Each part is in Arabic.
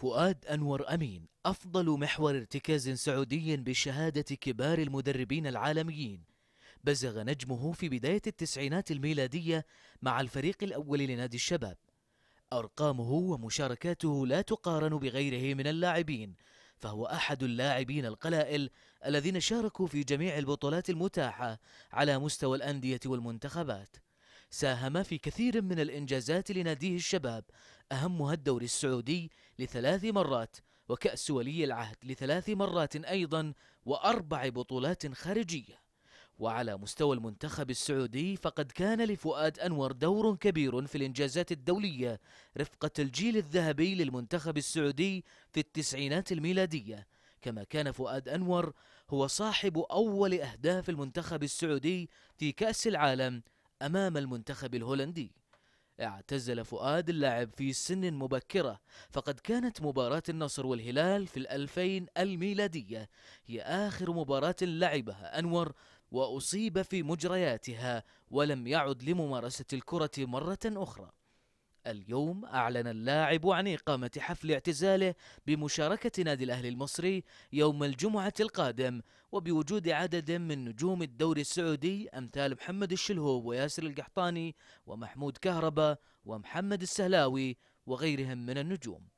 فؤاد أنور أمين أفضل محور ارتكاز سعودي بشهادة كبار المدربين العالميين بزغ نجمه في بداية التسعينات الميلادية مع الفريق الأول لنادي الشباب أرقامه ومشاركاته لا تقارن بغيره من اللاعبين فهو أحد اللاعبين القلائل الذين شاركوا في جميع البطولات المتاحة على مستوى الأندية والمنتخبات ساهم في كثير من الإنجازات لناديه الشباب أهمها الدوري السعودي لثلاث مرات وكأس ولي العهد لثلاث مرات أيضا وأربع بطولات خارجية وعلى مستوى المنتخب السعودي فقد كان لفؤاد أنور دور كبير في الإنجازات الدولية رفقة الجيل الذهبي للمنتخب السعودي في التسعينات الميلادية كما كان فؤاد أنور هو صاحب أول أهداف المنتخب السعودي في كأس العالم أمام المنتخب الهولندي اعتزل فؤاد اللاعب في سن مبكرة فقد كانت مباراة النصر والهلال في الألفين الميلادية هي آخر مباراة لعبها أنور وأصيب في مجرياتها ولم يعد لممارسة الكرة مرة أخرى اليوم أعلن اللاعب عن إقامة حفل اعتزاله بمشاركة نادي الأهلي المصري يوم الجمعة القادم وبوجود عدد من نجوم الدوري السعودي أمثال محمد الشلهوب وياسر القحطاني ومحمود كهربا ومحمد السهلاوي وغيرهم من النجوم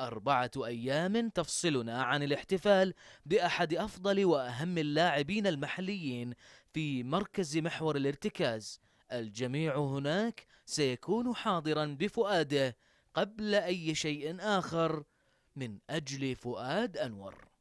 أربعة أيام تفصلنا عن الاحتفال بأحد أفضل وأهم اللاعبين المحليين في مركز محور الارتكاز الجميع هناك سيكون حاضرا بفؤاده قبل أي شيء آخر من أجل فؤاد أنور